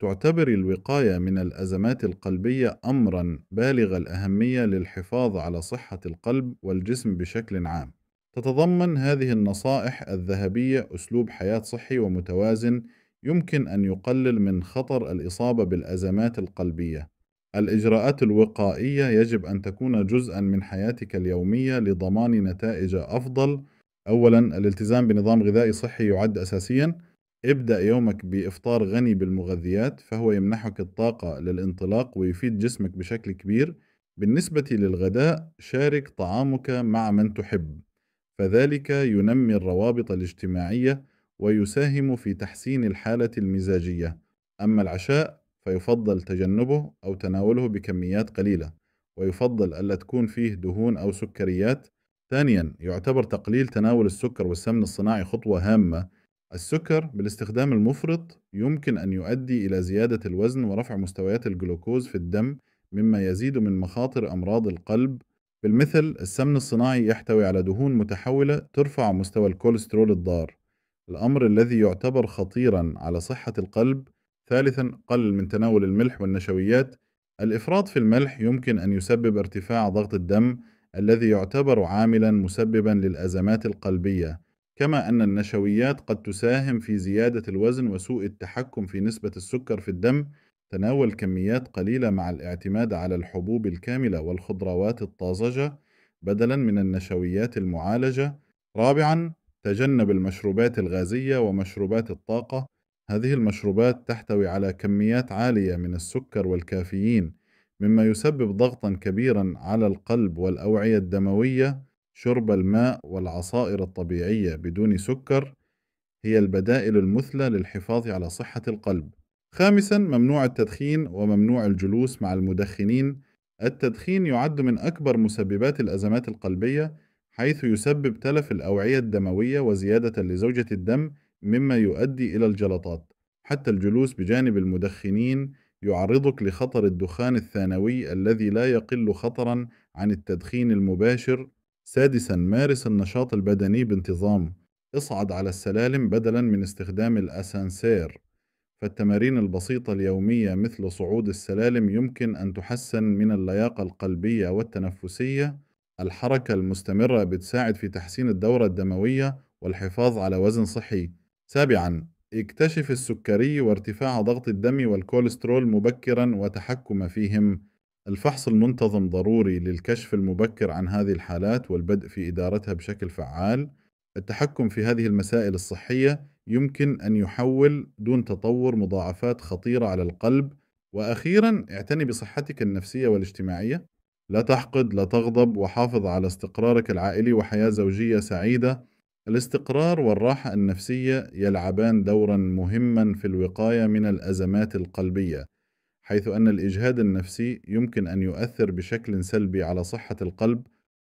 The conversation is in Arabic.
تعتبر الوقاية من الأزمات القلبية أمرًا بالغ الأهمية للحفاظ على صحة القلب والجسم بشكل عام. تتضمن هذه النصائح الذهبية أسلوب حياة صحي ومتوازن يمكن أن يقلل من خطر الإصابة بالأزمات القلبية. الإجراءات الوقائية يجب أن تكون جزءًا من حياتك اليومية لضمان نتائج أفضل. أولًا، الالتزام بنظام غذائي صحي يعد أساسيًا. ابدأ يومك بإفطار غني بالمغذيات فهو يمنحك الطاقة للانطلاق ويفيد جسمك بشكل كبير. بالنسبة للغداء، شارك طعامك مع من تحب، فذلك ينمي الروابط الاجتماعية ويساهم في تحسين الحالة المزاجية. أما العشاء، فيفضل تجنبه أو تناوله بكميات قليلة، ويفضل ألا تكون فيه دهون أو سكريات. ثانيًا، يعتبر تقليل تناول السكر والسمن الصناعي خطوة هامة السكر بالاستخدام المفرط يمكن أن يؤدي إلى زيادة الوزن ورفع مستويات الجلوكوز في الدم مما يزيد من مخاطر أمراض القلب بالمثل السمن الصناعي يحتوي على دهون متحولة ترفع مستوى الكوليسترول الضار الأمر الذي يعتبر خطيرا على صحة القلب ثالثا قلل من تناول الملح والنشويات الإفراط في الملح يمكن أن يسبب ارتفاع ضغط الدم الذي يعتبر عاملا مسببا للأزمات القلبية كما أن النشويات قد تساهم في زيادة الوزن وسوء التحكم في نسبة السكر في الدم تناول كميات قليلة مع الاعتماد على الحبوب الكاملة والخضروات الطازجة بدلا من النشويات المعالجة رابعا تجنب المشروبات الغازية ومشروبات الطاقة هذه المشروبات تحتوي على كميات عالية من السكر والكافيين مما يسبب ضغطا كبيرا على القلب والأوعية الدموية شرب الماء والعصائر الطبيعية بدون سكر هي البدائل المثلى للحفاظ على صحة القلب. خامسا ممنوع التدخين وممنوع الجلوس مع المدخنين. التدخين يعد من أكبر مسببات الأزمات القلبية حيث يسبب تلف الأوعية الدموية وزيادة لزوجة الدم مما يؤدي إلى الجلطات. حتى الجلوس بجانب المدخنين يعرضك لخطر الدخان الثانوي الذي لا يقل خطرا عن التدخين المباشر سادسا مارس النشاط البدني بانتظام اصعد على السلالم بدلا من استخدام الأسانسير فالتمارين البسيطة اليومية مثل صعود السلالم يمكن أن تحسن من اللياقة القلبية والتنفسية الحركة المستمرة بتساعد في تحسين الدورة الدموية والحفاظ على وزن صحي سابعا اكتشف السكري وارتفاع ضغط الدم والكوليسترول مبكرا وتحكم فيهم الفحص المنتظم ضروري للكشف المبكر عن هذه الحالات والبدء في إدارتها بشكل فعال. التحكم في هذه المسائل الصحية يمكن أن يحول دون تطور مضاعفات خطيرة على القلب. وأخيرا اعتني بصحتك النفسية والاجتماعية. لا تحقد، لا تغضب، وحافظ على استقرارك العائلي وحياة زوجية سعيدة. الاستقرار والراحة النفسية يلعبان دورا مهما في الوقاية من الأزمات القلبية. حيث أن الإجهاد النفسي يمكن أن يؤثر بشكل سلبي على صحة القلب